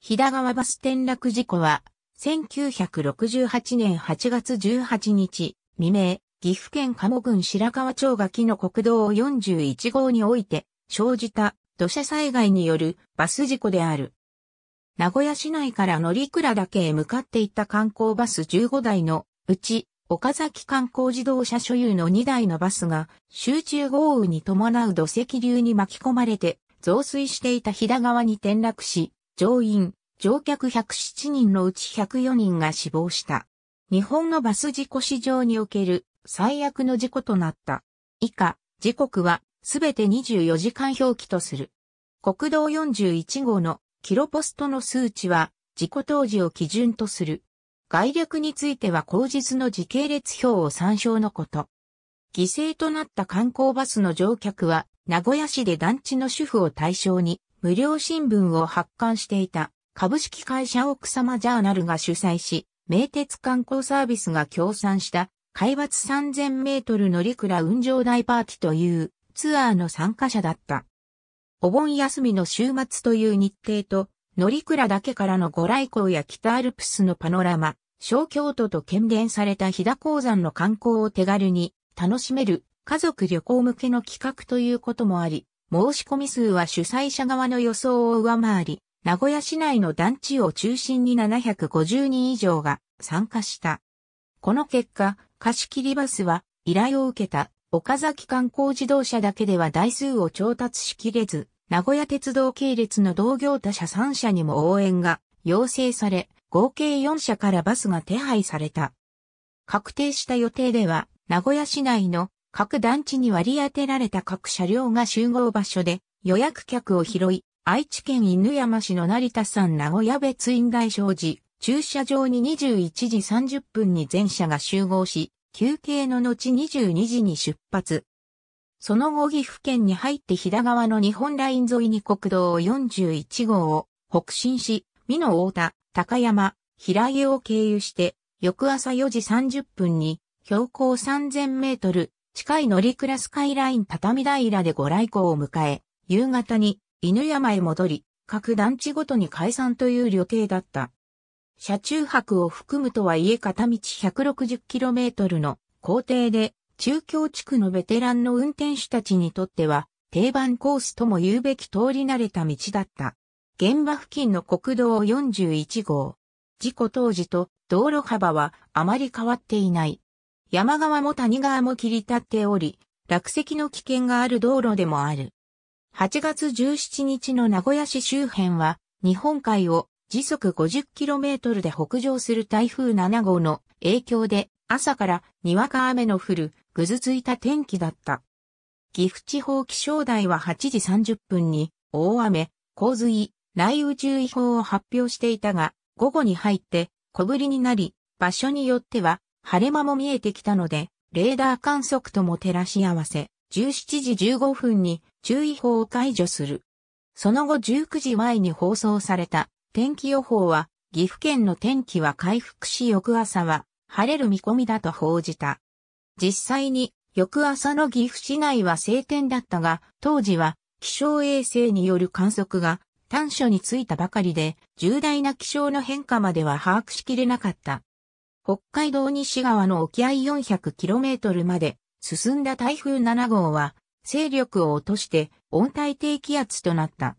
日田川バス転落事故は、1968年8月18日、未明、岐阜県鴨郡白川町垣の国道41号において、生じた土砂災害によるバス事故である。名古屋市内から乗鞍岳へ向かっていた観光バス15台のうち、岡崎観光自動車所有の2台のバスが集中豪雨に伴う土石流に巻き込まれて増水していた日田川に転落し、乗員、乗客107人のうち104人が死亡した。日本のバス事故史上における最悪の事故となった。以下、時刻はすべて24時間表記とする。国道41号のキロポストの数値は事故当時を基準とする。概略については口実の時系列表を参照のこと。犠牲となった観光バスの乗客は名古屋市で団地の主婦を対象に無料新聞を発刊していた株式会社奥様ジャーナルが主催し、名鉄観光サービスが協賛した海抜3000メートル乗り倉運上大パーティというツアーの参加者だった。お盆休みの週末という日程と、乗り倉だけからのご来光や北アルプスのパノラマ、小京都と県連された飛騨鉱山の観光を手軽に楽しめる家族旅行向けの企画ということもあり、申し込み数は主催者側の予想を上回り、名古屋市内の団地を中心に750人以上が参加した。この結果、貸切バスは依頼を受けた岡崎観光自動車だけでは台数を調達しきれず、名古屋鉄道系列の同業他社3社にも応援が要請され、合計4社からバスが手配された。確定した予定では、名古屋市内の各団地に割り当てられた各車両が集合場所で予約客を拾い、愛知県犬山市の成田山名古屋別院大商寺、駐車場に21時30分に全車が集合し、休憩の後22時に出発。その後岐阜県に入って飛騨川の日本ライン沿いに国道41号を北進し、美濃太田、高山、平家を経由して、翌朝4時30分に標高3000メートル、近い乗倉スカイライン畳平でご来光を迎え、夕方に犬山へ戻り、各団地ごとに解散という旅程だった。車中泊を含むとはいえ片道 160km の工程で、中京地区のベテランの運転手たちにとっては、定番コースとも言うべき通り慣れた道だった。現場付近の国道41号。事故当時と道路幅はあまり変わっていない。山側も谷川も切り立っており、落石の危険がある道路でもある。8月17日の名古屋市周辺は、日本海を時速 50km で北上する台風7号の影響で、朝からにわか雨の降るぐずついた天気だった。岐阜地方気象台は8時30分に大雨、洪水、雷雨注意報を発表していたが、午後に入って小降りになり、場所によっては晴れ間も見えてきたので、レーダー観測とも照らし合わせ、17時15分に注意報を解除する。その後19時前に放送された天気予報は、岐阜県の天気は回復し翌朝は晴れる見込みだと報じた。実際に翌朝の岐阜市内は晴天だったが、当時は気象衛星による観測が短所についたばかりで、重大な気象の変化までは把握しきれなかった。北海道西側の沖合 400km まで進んだ台風7号は勢力を落として温帯低気圧となった。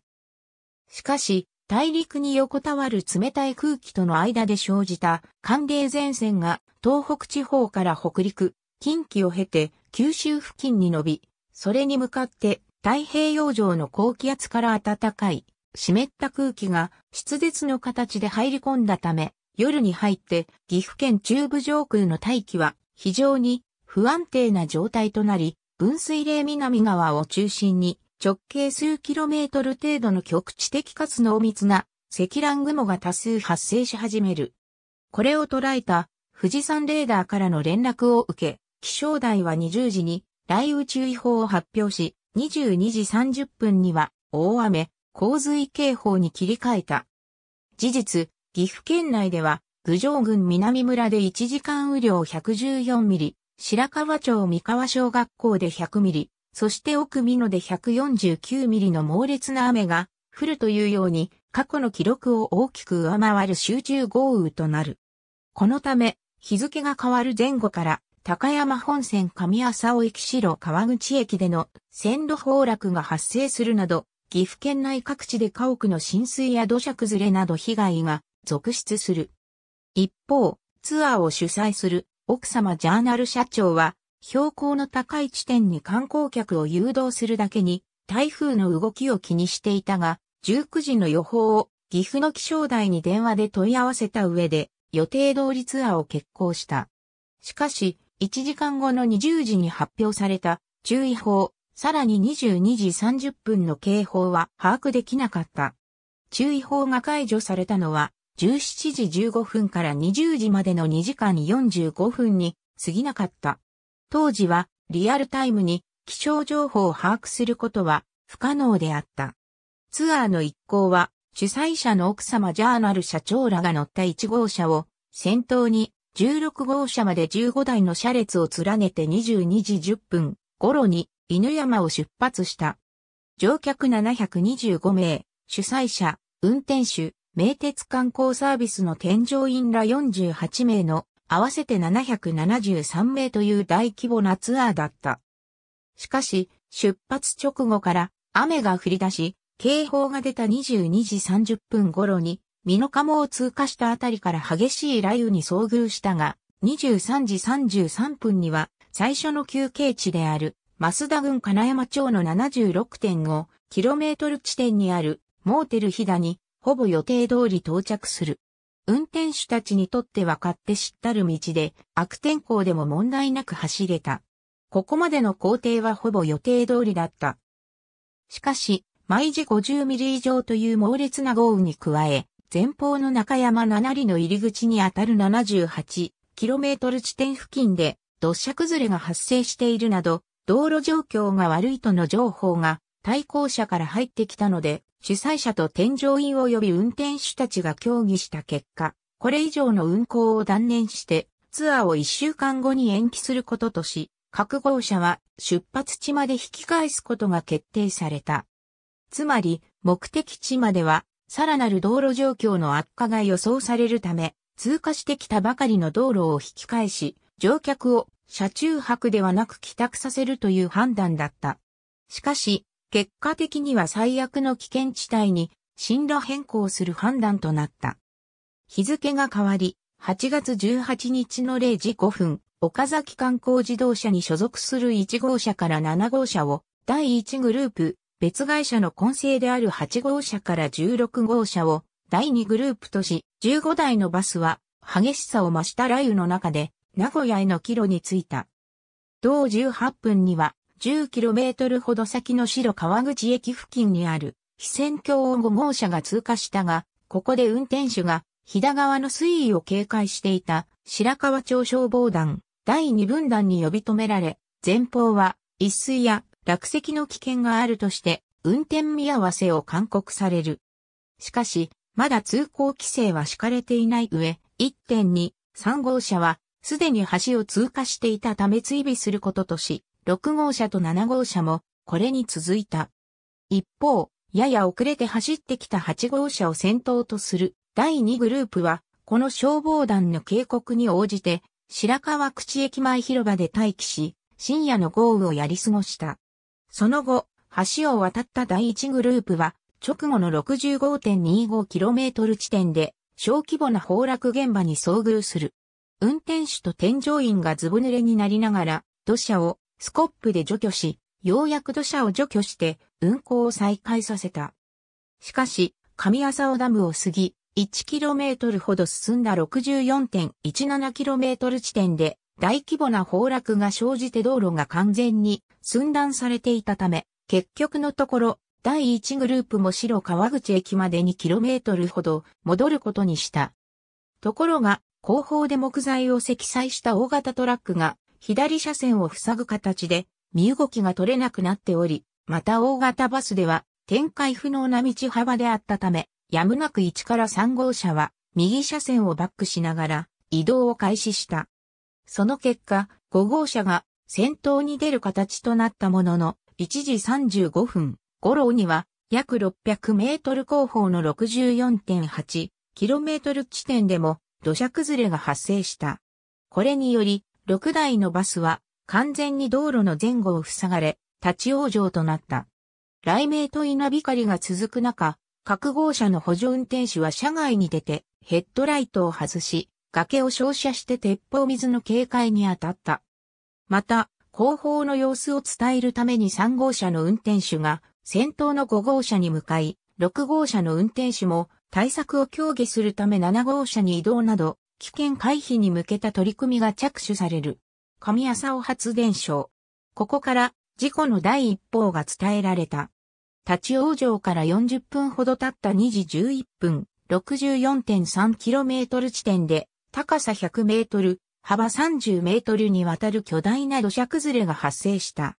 しかし、大陸に横たわる冷たい空気との間で生じた寒冷前線が東北地方から北陸、近畿を経て九州付近に伸び、それに向かって太平洋上の高気圧から暖かい湿った空気が湿舌の形で入り込んだため、夜に入って岐阜県中部上空の大気は非常に不安定な状態となり、分水嶺南側を中心に直径数キロメートル程度の局地的かつ濃密な積乱雲が多数発生し始める。これを捉えた富士山レーダーからの連絡を受け、気象台は20時に雷雨注意報を発表し、22時30分には大雨、洪水警報に切り替えた。事実、岐阜県内では、郡上郡南村で1時間雨量114ミリ、白川町三河小学校で100ミリ、そして奥美濃で149ミリの猛烈な雨が降るというように、過去の記録を大きく上回る集中豪雨となる。このため、日付が変わる前後から、高山本線上浅尾駅白川口駅での線路崩落が発生するなど、岐阜県内各地で家屋の浸水や土砂崩れなど被害が続出する。一方、ツアーを主催する奥様ジャーナル社長は、標高の高い地点に観光客を誘導するだけに、台風の動きを気にしていたが、19時の予報を岐阜の気象台に電話で問い合わせた上で、予定通りツアーを決行した。しかし、1時間後の20時に発表された注意報、さらに22時30分の警報は把握できなかった。注意報が解除されたのは17時15分から20時までの2時間45分に過ぎなかった。当時はリアルタイムに気象情報を把握することは不可能であった。ツアーの一行は主催者の奥様ジャーナル社長らが乗った1号車を先頭に16号車まで15台の車列を連ねて22時10分頃に犬山を出発した。乗客725名、主催者、運転手、名鉄観光サービスの添乗員ら48名の合わせて773名という大規模なツアーだった。しかし、出発直後から雨が降り出し、警報が出た22時30分頃に、ノカモを通過したあたりから激しい雷雨に遭遇したが、23時33分には最初の休憩地である、増田郡金山町の 76.5km 地点にあるモーテル飛ダにほぼ予定通り到着する。運転手たちにとって分かって知ったる道で、悪天候でも問題なく走れた。ここまでの工程はほぼ予定通りだった。しかし、毎時50ミリ以上という猛烈な豪雨に加え、前方の中山七里の入り口にあたる 78km 地点付近で土砂崩れが発生しているなど、道路状況が悪いとの情報が対向車から入ってきたので、主催者と添乗員及び運転手たちが協議した結果、これ以上の運行を断念して、ツアーを1週間後に延期することとし、各号車は出発地まで引き返すことが決定された。つまり、目的地までは、さらなる道路状況の悪化が予想されるため、通過してきたばかりの道路を引き返し、乗客を車中泊ではなく帰宅させるという判断だった。しかし、結果的には最悪の危険地帯に進路変更する判断となった。日付が変わり、8月18日の0時5分、岡崎観光自動車に所属する1号車から7号車を、第1グループ、別会社の混成である8号車から16号車を、第2グループとし、15台のバスは、激しさを増した雷雨の中で、名古屋への帰路に着いた。同18分には、10km ほど先の白川口駅付近にある、非線橋を5号車が通過したが、ここで運転手が、飛田川の水位を警戒していた白川町消防団第2分団に呼び止められ、前方は一水や落石の危険があるとして運転見合わせを勧告される。しかし、まだ通行規制は敷かれていない上、1.2、3号車はすでに橋を通過していたため追尾することとし、6号車と7号車もこれに続いた。一方、やや遅れて走ってきた8号車を先頭とする第2グループは、この消防団の警告に応じて、白川口駅前広場で待機し、深夜の豪雨をやり過ごした。その後、橋を渡った第1グループは、直後の 65.25km 地点で、小規模な崩落現場に遭遇する。運転手と添乗員がずぶ濡れになりながら、土砂をスコップで除去し、ようやく土砂を除去して運行を再開させた。しかし、上浅尾ダムを過ぎ、1km ほど進んだ 64.17km 地点で大規模な崩落が生じて道路が完全に寸断されていたため、結局のところ、第1グループも白川口駅まで 2km ほど戻ることにした。ところが、後方で木材を積載した大型トラックが左車線を塞ぐ形で、身動きが取れなくなっており、また大型バスでは、展開不能な道幅であったため、やむなく1から3号車は、右車線をバックしながら、移動を開始した。その結果、5号車が先頭に出る形となったものの、1時35分、五郎には約600メートル後方の6 4 8トル地点でも土砂崩れが発生した。これにより、6台のバスは完全に道路の前後を塞がれ、立ち往生となった。雷鳴と稲光が続く中、各号車の補助運転手は車外に出て、ヘッドライトを外し、崖を照射して鉄砲水の警戒に当たった。また、後方の様子を伝えるために3号車の運転手が先頭の5号車に向かい、6号車の運転手も対策を協議するため7号車に移動など危険回避に向けた取り組みが着手される。神浅尾発電所。ここから事故の第一報が伝えられた。立ち往生から40分ほど経った2時11分、64.3km 地点で高さ 100m、幅 30m にわたる巨大な土砂崩れが発生した。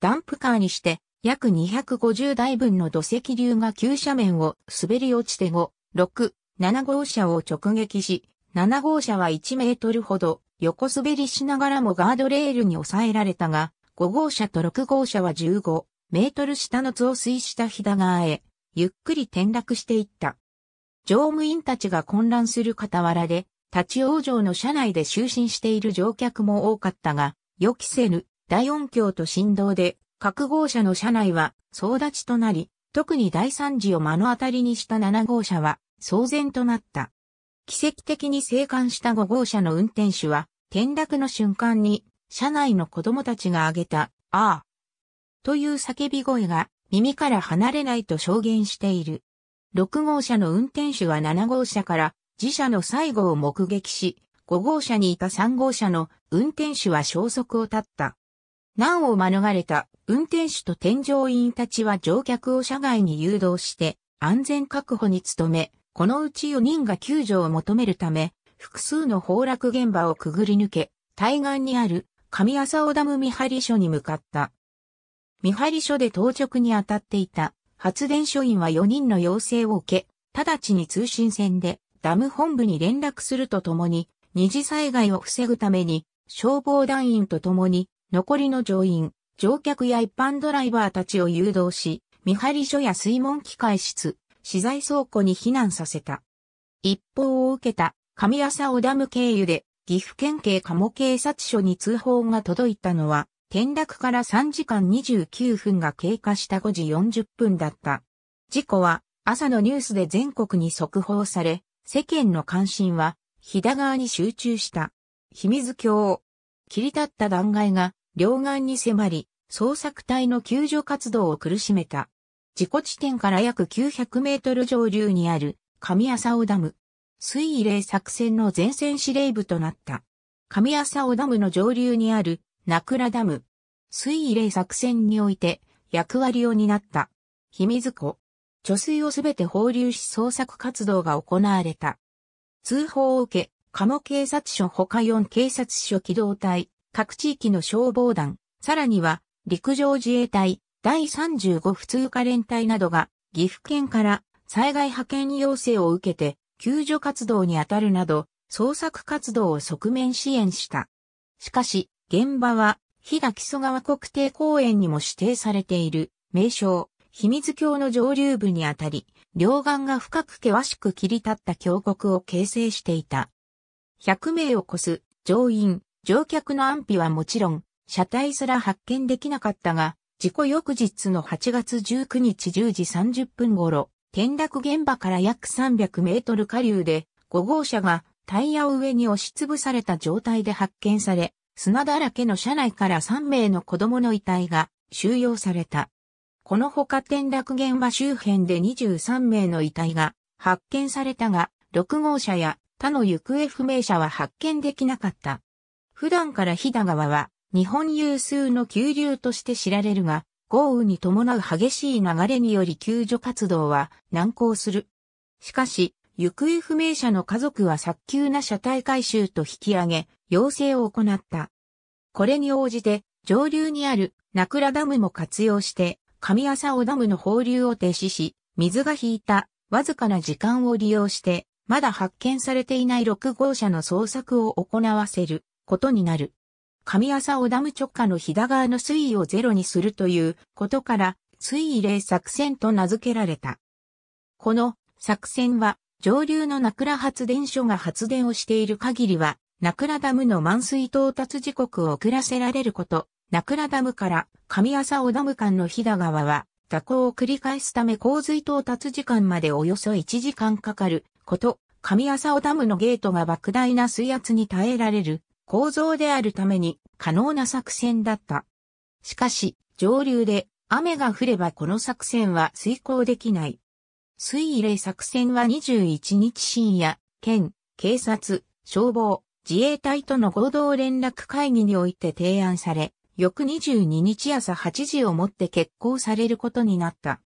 ダンプカーにして約250台分の土石流が急斜面を滑り落ちて5、6、7号車を直撃し、7号車は1メートルほど横滑りしながらもガードレールに抑えられたが、5号車と6号車は15メートル下の増水した日川へ、ゆっくり転落していった。乗務員たちが混乱する傍らで、立ち往生の車内で就寝している乗客も多かったが、予期せぬ大音響と振動で、各号車の車内は総立ちとなり、特に大惨事を目の当たりにした7号車は騒然となった。奇跡的に生還した5号車の運転手は、転落の瞬間に、車内の子供たちが挙げた、ああ、という叫び声が耳から離れないと証言している。6号車の運転手は7号車から自社の最後を目撃し、5号車にいた3号車の運転手は消息を絶った。難を免れた運転手と添乗員たちは乗客を車外に誘導して安全確保に努め、このうち4人が救助を求めるため、複数の崩落現場をくぐり抜け、対岸にある上浅尾ダム見張り所に向かった。見張り所で当直に当たっていた発電所員は4人の要請を受け、直ちに通信線でダム本部に連絡するとともに、二次災害を防ぐために、消防団員とともに、残りの乗員、乗客や一般ドライバーたちを誘導し、見張り所や水門機械室、資材倉庫に避難させた。一報を受けた上朝小ダム経由で岐阜県警鴨警察署に通報が届いたのは転落から3時間29分が経過した5時40分だった。事故は朝のニュースで全国に速報され、世間の関心は飛騨側に集中した。秘密橋。切り立った断崖が両岸に迫り、捜索隊の救助活動を苦しめた。事故地点から約900メートル上流にある上浅尾ダム。水位霊作戦の前線司令部となった。上浅尾ダムの上流にある名倉ダム。水位霊作戦において役割を担った。秘密湖。貯水をすべて放流し捜索活動が行われた。通報を受け、鴨警察署他4警察署機動隊、各地域の消防団、さらには陸上自衛隊、第35普通科連隊などが岐阜県から災害派遣要請を受けて救助活動に当たるなど捜索活動を側面支援した。しかし、現場は日田木曽川国定公園にも指定されている名称、秘密橋の上流部にあたり、両岸が深く険しく切り立った峡谷を形成していた。100名を超す乗員、乗客の安否はもちろん、車体すら発見できなかったが、事故翌日の8月19日10時30分頃、転落現場から約300メートル下流で、5号車がタイヤを上に押しつぶされた状態で発見され、砂だらけの車内から3名の子供の遺体が収容された。このほか転落現場周辺で23名の遺体が発見されたが、6号車や他の行方不明者は発見できなかった。普段から日田川は日本有数の急流として知られるが、豪雨に伴う激しい流れにより救助活動は難航する。しかし、行方不明者の家族は早急な車体回収と引き上げ、要請を行った。これに応じて、上流にある名倉ダムも活用して、上浅尾ダムの放流を停止し、水が引いたわずかな時間を利用して、まだ発見されていない6号車の捜索を行わせることになる。上浅尾ダム直下の飛騨川の水位をゼロにするということから、水位例作戦と名付けられた。この作戦は、上流の名倉発電所が発電をしている限りは、名倉ダムの満水到達時刻を遅らせられること、名倉ダムから上浅尾ダム間の飛騨川は、蛇行を繰り返すため洪水到達時間までおよそ1時間かかること、上浅尾ダムのゲートが莫大な水圧に耐えられる構造であるために可能な作戦だった。しかし、上流で雨が降ればこの作戦は遂行できない。水例作戦は21日深夜、県、警察、消防、自衛隊との合同連絡会議において提案され、翌22日朝8時をもって決行されることになった。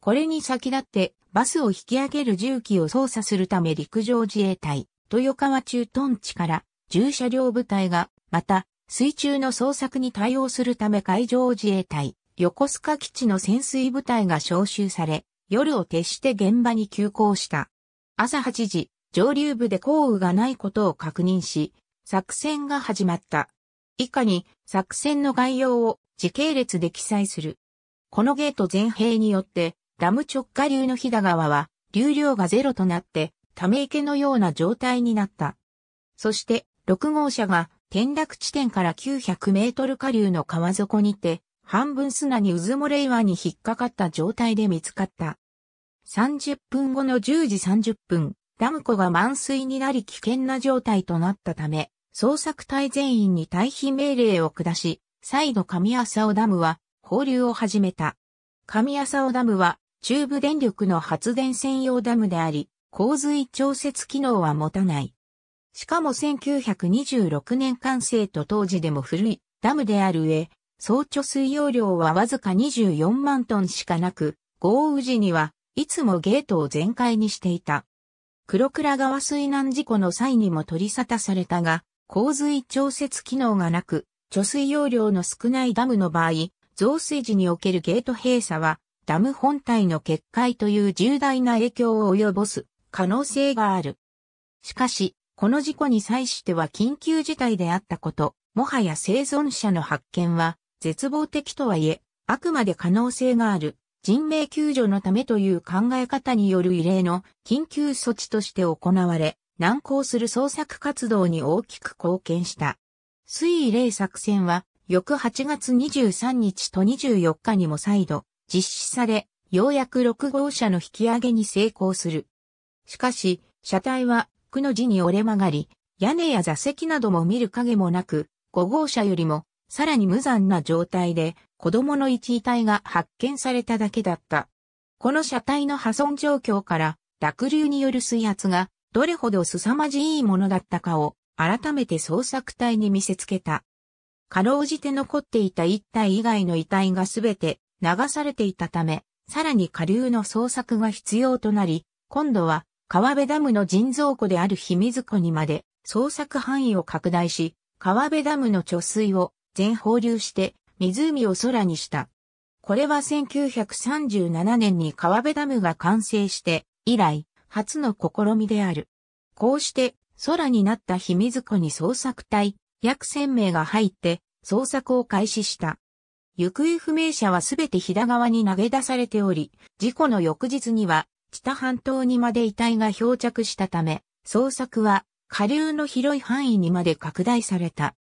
これに先立って、バスを引き上げる重機を操作するため陸上自衛隊、豊川駐屯地から重車両部隊が、また、水中の捜索に対応するため海上自衛隊、横須賀基地の潜水部隊が招集され、夜を徹して現場に急行した。朝8時、上流部で降雨がないことを確認し、作戦が始まった。以下に作戦の概要を時系列で記載する。このゲート全兵によって、ダム直下流の飛騨川は流量がゼロとなって、ため池のような状態になった。そして、6号車が転落地点から900メートル下流の川底にて、半分砂に渦漏れ岩に引っかかった状態で見つかった。30分後の10時30分、ダム湖が満水になり危険な状態となったため、捜索隊全員に退避命令を下し、再度上浅尾ダムは放流を始めた。上浅尾ダムは中部電力の発電専用ダムであり、洪水調節機能は持たない。しかも1926年完成と当時でも古いダムである上、総貯水容量はわずか24万トンしかなく、豪雨時にはいつもゲートを全開にしていた。黒倉川水難事故の際にも取り沙汰されたが、洪水調節機能がなく、貯水容量の少ないダムの場合、増水時におけるゲート閉鎖は、ダム本体の決壊という重大な影響を及ぼす可能性がある。しかし、この事故に際しては緊急事態であったこと、もはや生存者の発見は絶望的とはいえ、あくまで可能性がある人命救助のためという考え方による異例の緊急措置として行われ、難航する捜索活動に大きく貢献した。水位例作戦は、翌8月23日と24日にも再度実施され、ようやく6号車の引き上げに成功する。しかし、車体はクの字に折れ曲がり、屋根や座席なども見る影もなく、5号車よりも、さらに無残な状態で、子供の一遺体が発見されただけだった。この車体の破損状況から、濁流による水圧が、どれほど凄まじいものだったかを、改めて捜索隊に見せつけた。かろうじて残っていた一体以外の遺体がすべて流されていたため、さらに下流の捜索が必要となり、今度は川辺ダムの人造湖である秘密湖にまで捜索範囲を拡大し、川辺ダムの貯水を全放流して湖を空にした。これは1937年に川辺ダムが完成して以来初の試みである。こうして空になった秘密湖に捜索隊約1000名が入って捜索を開始した。行方不明者はすべて飛騨川に投げ出されており、事故の翌日には知多半島にまで遺体が漂着したため、捜索は下流の広い範囲にまで拡大された。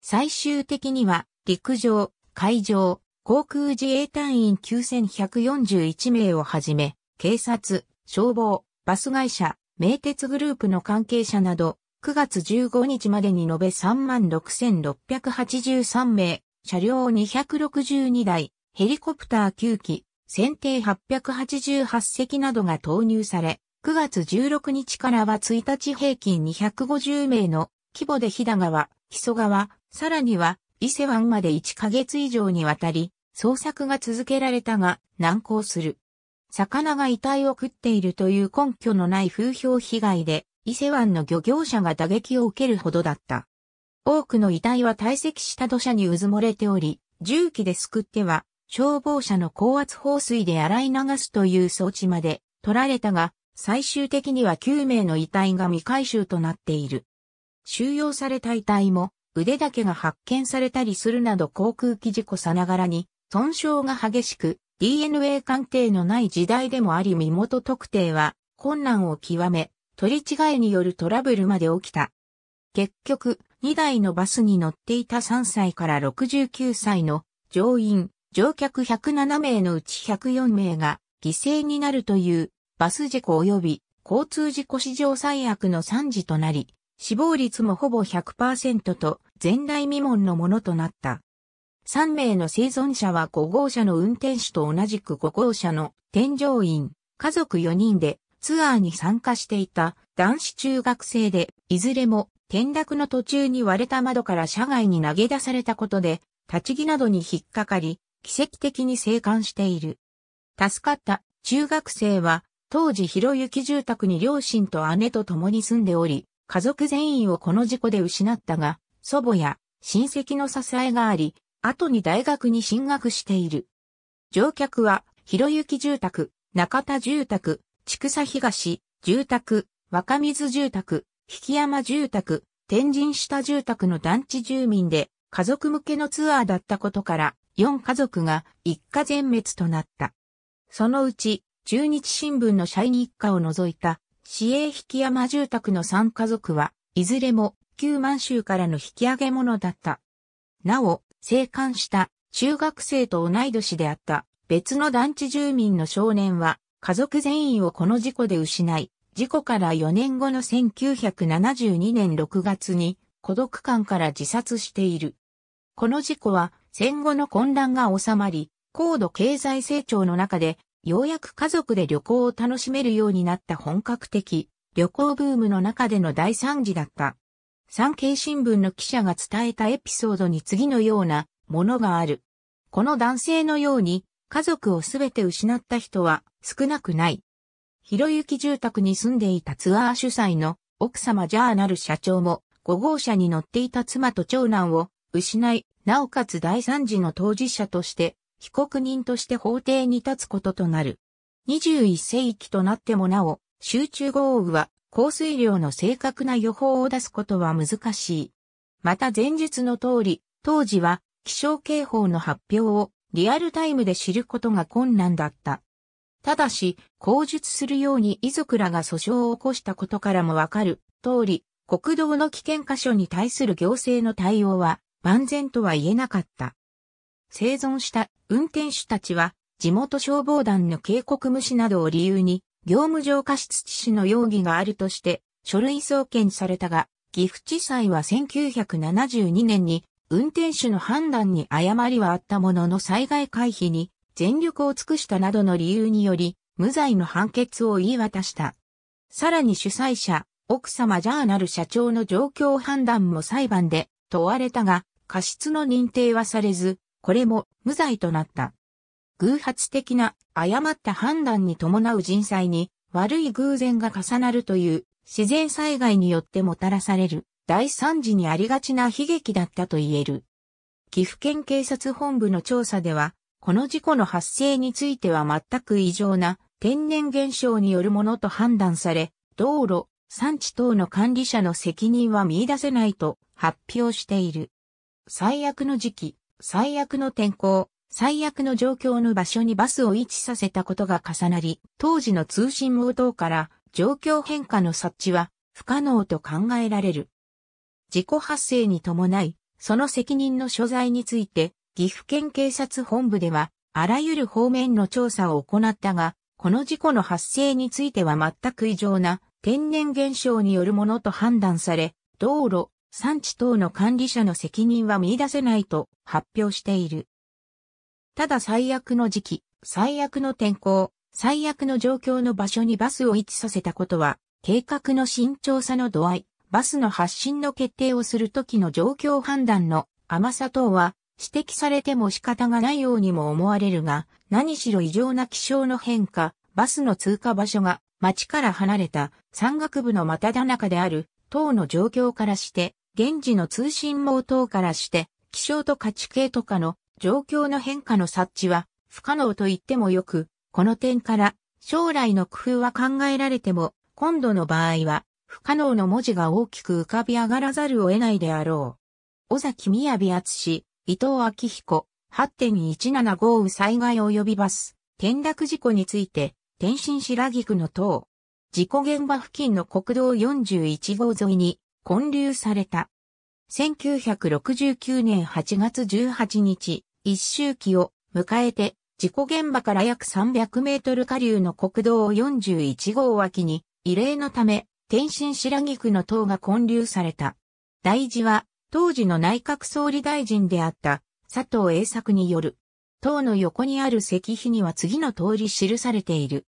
最終的には陸上、海上、航空自衛隊員9141名をはじめ、警察、消防、バス会社、名鉄グループの関係者など、9月15日までに延べ36,683名、車両262台、ヘリコプター9機、選定888隻などが投入され、9月16日からは1日平均250名の規模で飛騨川、木曽川、さらには伊勢湾まで1ヶ月以上にわたり、捜索が続けられたが難航する。魚が遺体を食っているという根拠のない風評被害で、伊勢湾の漁業者が打撃を受けるほどだった。多くの遺体は堆積した土砂に渦漏もれており、重機で救っては消防車の高圧放水で洗い流すという装置まで取られたが、最終的には9名の遺体が未回収となっている。収容された遺体も腕だけが発見されたりするなど航空機事故さながらに損傷が激しく DNA 鑑定のない時代でもあり身元特定は困難を極め取り違えによるトラブルまで起きた。結局2台のバスに乗っていた3歳から69歳の乗員乗客107名のうち104名が犠牲になるというバス事故及び交通事故史上最悪の惨事となり、死亡率もほぼ100%と前代未聞のものとなった。3名の生存者は5号車の運転手と同じく5号車の添乗員、家族4人でツアーに参加していた男子中学生で、いずれも転落の途中に割れた窓から車外に投げ出されたことで、立ち木などに引っかかり、奇跡的に生還している。助かった中学生は、当時広行住宅に両親と姉と共に住んでおり、家族全員をこの事故で失ったが、祖母や親戚の支えがあり、後に大学に進学している。乗客は、広行住宅、中田住宅、千草東、住宅、若水住宅、引山住宅、天神下住宅の団地住民で、家族向けのツアーだったことから、4家族が一家全滅となった。そのうち、中日新聞の社員一家を除いた、市営引山住宅の3家族は、いずれも旧満州からの引き上げ者だった。なお、生還した中学生と同い年であった別の団地住民の少年は、家族全員をこの事故で失い、事故から4年後の1972年6月に孤独感から自殺している。この事故は戦後の混乱が収まり、高度経済成長の中で、ようやく家族で旅行を楽しめるようになった本格的旅行ブームの中での大惨事だった。産経新聞の記者が伝えたエピソードに次のようなものがある。この男性のように家族をすべて失った人は少なくない。ひろゆき住宅に住んでいたツアー主催の奥様ジャーナル社長も5号車に乗っていた妻と長男を失いなおかつ第三次の当事者として、被告人として法廷に立つこととなる。21世紀となってもなお、集中豪雨は降水量の正確な予報を出すことは難しい。また前述の通り、当時は気象警報の発表をリアルタイムで知ることが困難だった。ただし、口述するように遺族らが訴訟を起こしたことからもわかる通り、国道の危険箇所に対する行政の対応は万全とは言えなかった。生存した運転手たちは地元消防団の警告無視などを理由に業務上過失致死の容疑があるとして書類送検されたが、岐阜地裁は1972年に運転手の判断に誤りはあったものの災害回避に全力を尽くしたなどの理由により無罪の判決を言い渡した。さらに主催者、奥様ジャーナル社長の状況判断も裁判で問われたが、過失の認定はされず、これも無罪となった。偶発的な誤った判断に伴う人災に悪い偶然が重なるという自然災害によってもたらされる大惨事にありがちな悲劇だったと言える。岐阜県警察本部の調査では、この事故の発生については全く異常な天然現象によるものと判断され、道路、産地等の管理者の責任は見出せないと発表している。最悪の時期、最悪の天候、最悪の状況の場所にバスを位置させたことが重なり、当時の通信網等から状況変化の察知は不可能と考えられる。事故発生に伴い、その責任の所在について、岐阜県警察本部では、あらゆる方面の調査を行ったが、この事故の発生については全く異常な天然現象によるものと判断され、道路、産地等の管理者の責任は見出せないと発表している。ただ最悪の時期、最悪の天候、最悪の状況の場所にバスを位置させたことは、計画の慎重さの度合い、バスの発進の決定をするときの状況判断の甘さ等は指摘されても仕方がないようにも思われるが、何しろ異常な気象の変化、バスの通過場所が町から離れた山岳部のまただ中である等の状況からして、現時の通信網等からして、気象と価値系とかの状況の変化の察知は不可能と言ってもよく、この点から将来の工夫は考えられても、今度の場合は不可能の文字が大きく浮かび上がらざるを得ないであろう。尾崎宮部厚氏、伊藤昭彦、8.17豪雨災害及びバス、転落事故について、天津白菊の塔、事故現場付近の国道41号沿いに、建立された。1969年8月18日、一周期を迎えて、事故現場から約300メートル下流の国道41号脇に、異例のため、天津白菊の塔が建立された。大事は、当時の内閣総理大臣であった佐藤栄作による。塔の横にある石碑には次の通り記されている。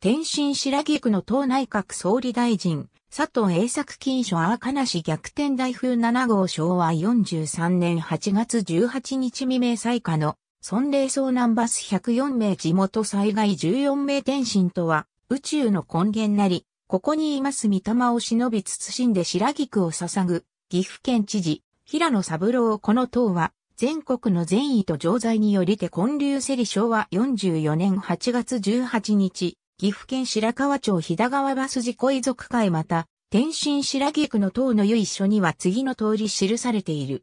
天津白木区の党内閣総理大臣、佐藤栄作金書あーカ逆転台風7号昭和43年8月18日未明最下の、尊霊遭難バス104名地元災害14名天津とは、宇宙の根源なり、ここにいます御霊を忍び慎んで白木区を捧ぐ、岐阜県知事、平野三郎この党は、全国の善意と常在によりて建立せり昭和44年8月18日、岐阜県白川町日田川バス事故遺族会また、天津白木区の塔の由緒には次の通り記されている。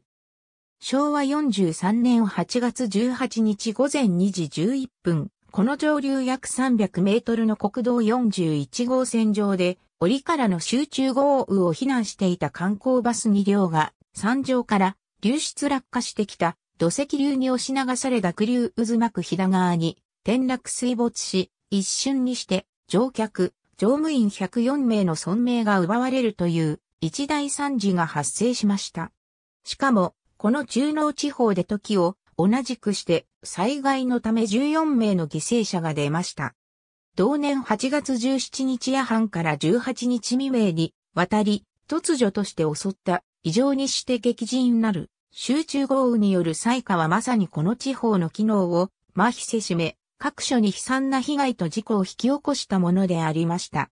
昭和43年8月18日午前2時11分、この上流約300メートルの国道41号線上で、折からの集中豪雨を避難していた観光バス2両が、山上から流出落下してきた土石流に押し流され濁流渦巻く飛騨川に転落水没し、一瞬にして乗客、乗務員104名の存命が奪われるという一大惨事が発生しました。しかも、この中濃地方で時を同じくして災害のため14名の犠牲者が出ました。同年8月17日夜半から18日未明に渡り、突如として襲った異常にして激甚なる集中豪雨による災禍はまさにこの地方の機能を麻痺せしめ、各所に悲惨な被害と事故を引き起こしたものでありました。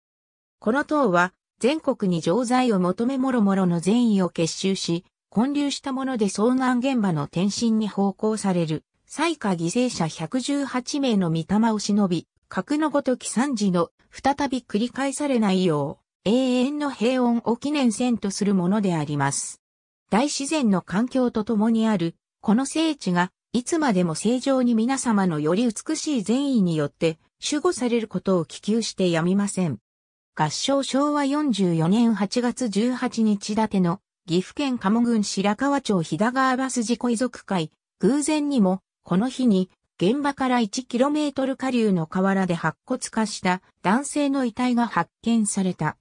この塔は、全国に常在を求めもろもろの善意を結集し、混流したもので遭難現場の転身に奉公される、最下犠牲者118名の御霊を忍び、核のごとき惨事の再び繰り返されないよう、永遠の平穏を記念せんとするものであります。大自然の環境とともにある、この聖地がいつまでも正常に皆様のより美しい善意によって守護されることを希求してやみません。合唱昭和44年8月18日立ての岐阜県鴨郡白川町日田川バス事故遺族会、偶然にもこの日に現場から 1km 下流の河原で白骨化した男性の遺体が発見された。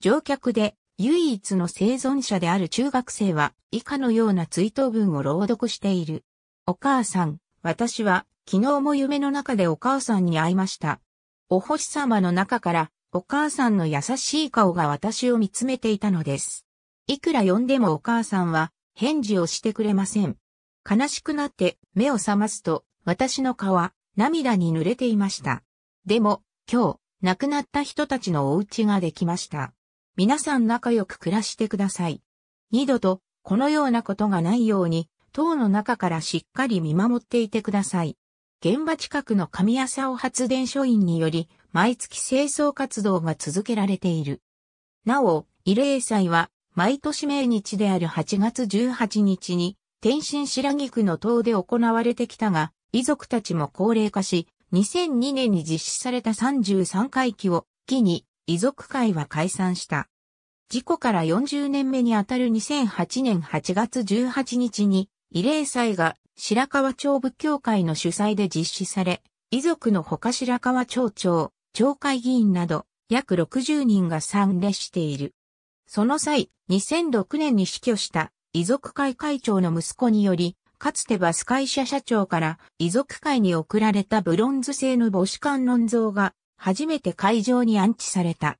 乗客で唯一の生存者である中学生は以下のような追悼文を朗読している。お母さん、私は昨日も夢の中でお母さんに会いました。お星様の中からお母さんの優しい顔が私を見つめていたのです。いくら呼んでもお母さんは返事をしてくれません。悲しくなって目を覚ますと私の顔は涙に濡れていました。でも今日亡くなった人たちのお家ができました。皆さん仲良く暮らしてください。二度とこのようなことがないように塔の中からしっかり見守っていてください。現場近くの神浅尾発電所員により、毎月清掃活動が続けられている。なお、慰霊祭は、毎年命日である8月18日に、天津白木区の塔で行われてきたが、遺族たちも高齢化し、2002年に実施された33回忌を機に、遺族会は解散した。事故から40年目にあたる2008年8月18日に、慰霊祭が白川町仏教会の主催で実施され、遺族のほか白川町長、町会議員など約60人が参列している。その際、2006年に死去した遺族会会長の息子により、かつてバス会社社長から遺族会に贈られたブロンズ製の母子観音像が初めて会場に安置された。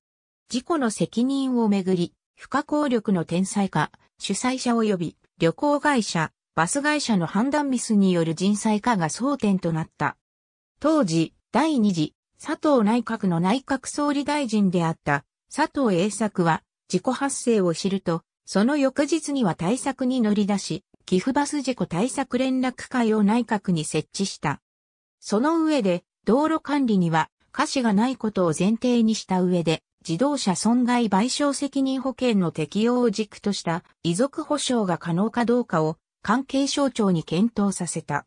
事故の責任をめぐり、不可抗力の天才化、主催者及び旅行会社、バス会社の判断ミスによる人災化が争点となった。当時、第二次、佐藤内閣の内閣総理大臣であった佐藤栄作は、事故発生を知ると、その翌日には対策に乗り出し、寄付バス事故対策連絡会を内閣に設置した。その上で、道路管理には、瑕疵がないことを前提にした上で、自動車損害賠償責任保険の適用を軸とした遺族保障が可能かどうかを関係省庁に検討させた。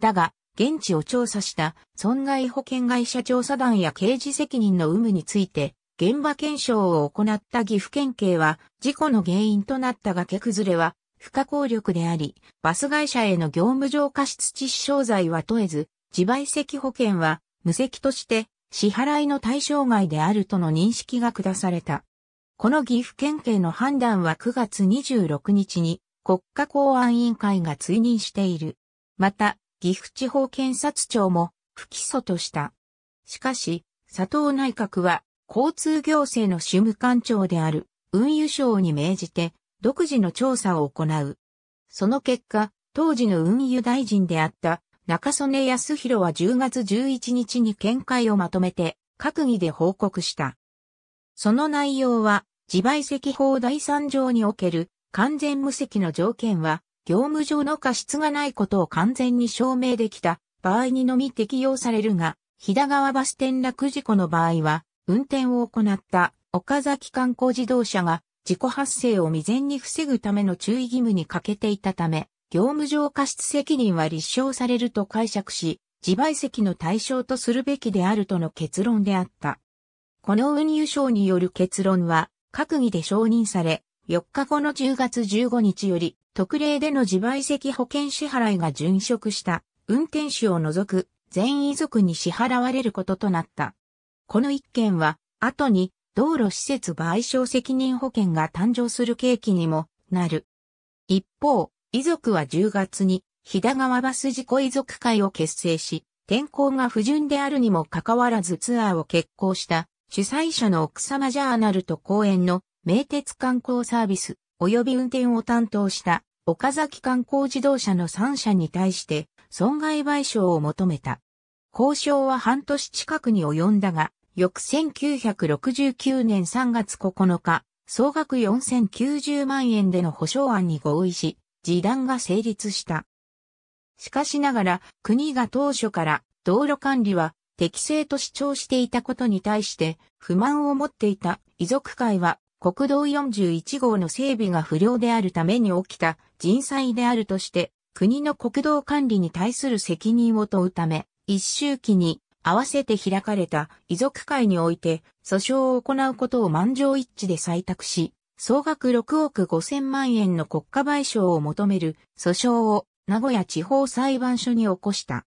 だが、現地を調査した損害保険会社調査団や刑事責任の有無について、現場検証を行った岐阜県警は、事故の原因となった崖崩れは、不可抗力であり、バス会社への業務上過失致死傷罪は問えず、自賠責保険は無責として支払いの対象外であるとの認識が下された。この岐阜県警の判断は9月26日に国家公安委員会が追認している。また、岐阜地方検察庁も不起訴とした。しかし、佐藤内閣は交通行政の主務官庁である運輸省に命じて独自の調査を行う。その結果、当時の運輸大臣であった中曽根康弘は10月11日に見解をまとめて閣議で報告した。その内容は自賠責法第3条における完全無責の条件は、業務上の過失がないことを完全に証明できた場合にのみ適用されるが、飛騨川バス転落事故の場合は、運転を行った岡崎観光自動車が事故発生を未然に防ぐための注意義務に欠けていたため、業務上過失責任は立証されると解釈し、自賠責の対象とするべきであるとの結論であった。この運輸省による結論は、閣議で承認され、4日後の10月15日より、特例での自賠責保険支払いが殉職した、運転手を除く、全遺族に支払われることとなった。この一件は、後に、道路施設賠償責任保険が誕生する契機にもなる。一方、遺族は10月に、日田川バス事故遺族会を結成し、天候が不順であるにもかかわらずツアーを決行した、主催者の奥様ジャーナルと公園の名鉄観光サービス及び運転を担当した岡崎観光自動車の3社に対して損害賠償を求めた。交渉は半年近くに及んだが、翌1969年3月9日、総額4090万円での保証案に合意し、示談が成立した。しかしながら、国が当初から道路管理は適正と主張していたことに対して不満を持っていた遺族会は国道41号の整備が不良であるために起きた人災であるとして、国の国道管理に対する責任を問うため、一周期に合わせて開かれた遺族会において訴訟を行うことを満場一致で採択し、総額6億5千万円の国家賠償を求める訴訟を名古屋地方裁判所に起こした。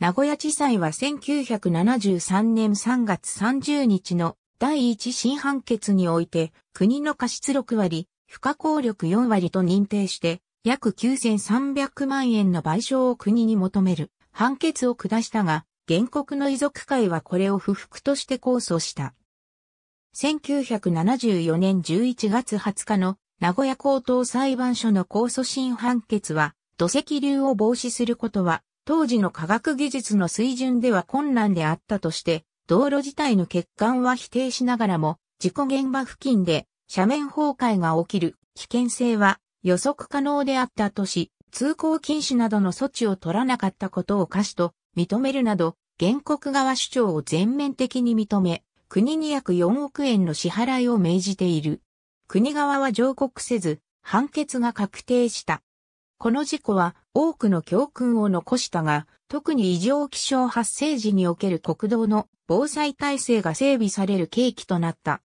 名古屋地裁は1973年3月30日の第一審判決において、国の過失6割、不可抗力4割と認定して、約9300万円の賠償を国に求める判決を下したが、原告の遺族会はこれを不服として控訴した。1974年11月20日の名古屋高等裁判所の控訴審判決は、土石流を防止することは、当時の科学技術の水準では困難であったとして、道路自体の欠陥は否定しながらも、事故現場付近で斜面崩壊が起きる危険性は予測可能であったとし、通行禁止などの措置を取らなかったことを可視と認めるなど、原告側主張を全面的に認め、国に約4億円の支払いを命じている。国側は上告せず、判決が確定した。この事故は多くの教訓を残したが、特に異常気象発生時における国道の防災体制が整備される契機となった。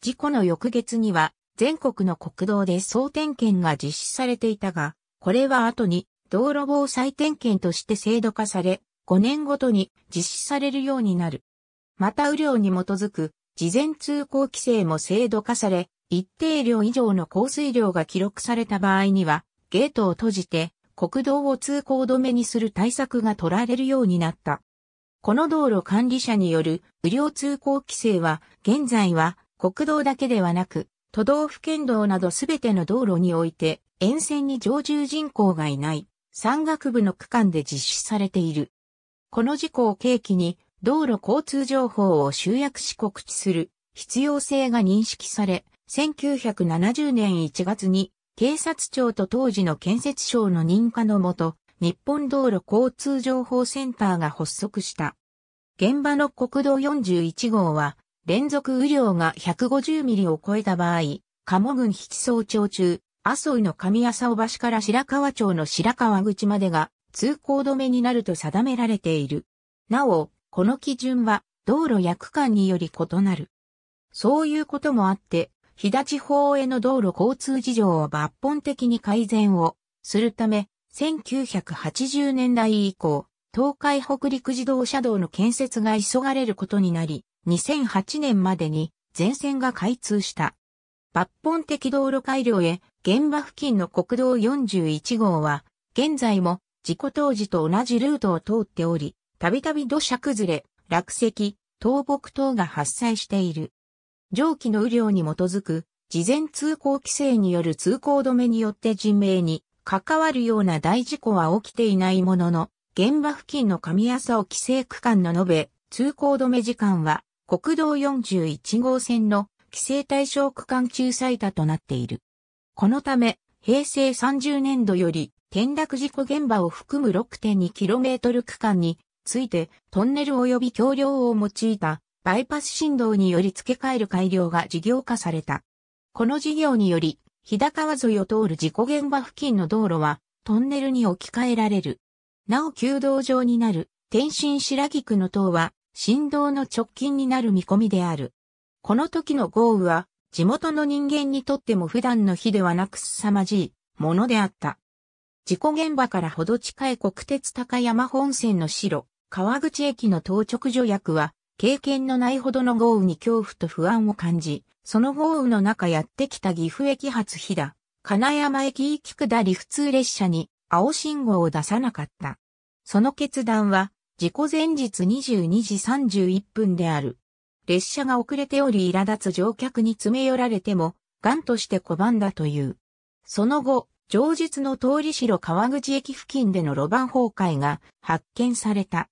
事故の翌月には全国の国道で総点検が実施されていたが、これは後に道路防災点検として制度化され、5年ごとに実施されるようになる。また雨量に基づく事前通行規制も制度化され、一定量以上の降水量が記録された場合には、ゲートを閉じて国道を通行止めにする対策が取られるようになった。この道路管理者による無料通行規制は現在は国道だけではなく都道府県道などすべての道路において沿線に常住人口がいない山岳部の区間で実施されている。この事故を契機に道路交通情報を集約し告知する必要性が認識され、1970年1月に警察庁と当時の建設省の認可のもと、日本道路交通情報センターが発足した。現場の国道41号は、連続雨量が150ミリを超えた場合、鴨郡き総長中、麻生の上浅尾橋から白川町の白川口までが通行止めになると定められている。なお、この基準は道路や区間により異なる。そういうこともあって、日立方への道路交通事情を抜本的に改善をするため、1980年代以降、東海北陸自動車道の建設が急がれることになり、2008年までに全線が開通した。抜本的道路改良へ、現場付近の国道41号は、現在も事故当時と同じルートを通っており、たびたび土砂崩れ、落石、倒木等が発生している。上記の雨量に基づく、事前通行規制による通行止めによって人命に関わるような大事故は起きていないものの、現場付近の上朝を規制区間の延べ、通行止め時間は国道41号線の規制対象区間中最多となっている。このため、平成30年度より転落事故現場を含む 6.2km 区間についてトンネル及び橋梁を用いたバイパス振動により付け替える改良が事業化された。この事業により、日高川沿いを通る事故現場付近の道路はトンネルに置き換えられる。なお旧道上になる天津白菊の塔は振動の直近になる見込みである。この時の豪雨は地元の人間にとっても普段の日ではなく凄まじいものであった。事故現場からほど近い国鉄高山本線の白、川口駅の当直所役は経験のないほどの豪雨に恐怖と不安を感じ、その豪雨の中やってきた岐阜駅発飛騨、金山駅行き下り普通列車に青信号を出さなかった。その決断は、事故前日22時31分である。列車が遅れており苛立つ乗客に詰め寄られても、癌として拒んだという。その後、上日の通り城川口駅付近での路盤崩壊が発見された。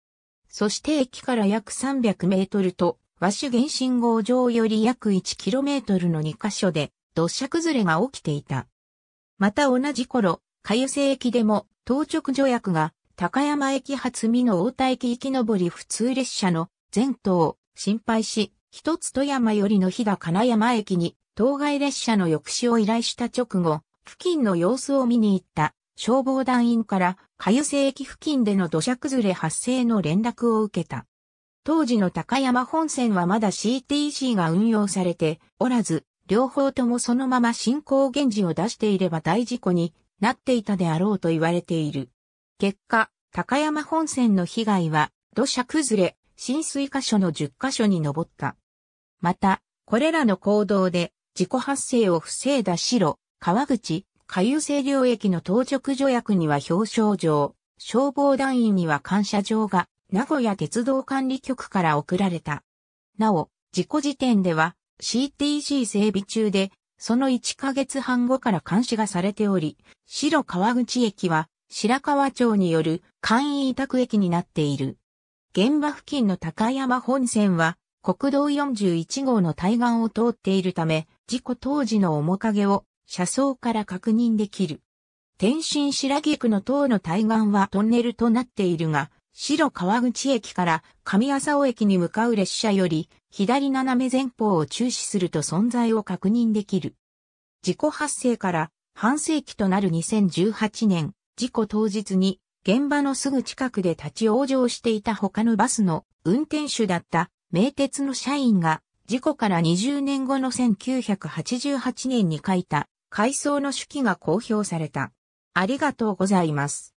そして駅から約300メートルと、和紙原信号場より約1キロメートルの2カ所で土砂崩れが起きていた。また同じ頃、かゆせ駅でも当直助役が高山駅発美の大田駅行き上り普通列車の前頭心配し、一つ富山よりの日が金山駅に当該列車の抑止を依頼した直後、付近の様子を見に行った。消防団員から、か湯瀬駅付近での土砂崩れ発生の連絡を受けた。当時の高山本線はまだ CTC が運用されておらず、両方ともそのまま進行原時を出していれば大事故になっていたであろうと言われている。結果、高山本線の被害は土砂崩れ、浸水箇所の10箇所に上った。また、これらの行動で、事故発生を防いだ白、川口、下遊清領駅の当直助役には表彰状、消防団員には感謝状が、名古屋鉄道管理局から送られた。なお、事故時点では CTC 整備中で、その1ヶ月半後から監視がされており、白川口駅は白川町による簡易委託駅になっている。現場付近の高山本線は国道41号の対岸を通っているため、事故当時の面影を車窓から確認できる。天津白木区の塔の対岸はトンネルとなっているが、白川口駅から上浅尾駅に向かう列車より左斜め前方を注視すると存在を確認できる。事故発生から半世紀となる2018年、事故当日に現場のすぐ近くで立ち往生していた他のバスの運転手だった名鉄の社員が事故から20年後の1988年に書いた改装の手記が公表された。ありがとうございます。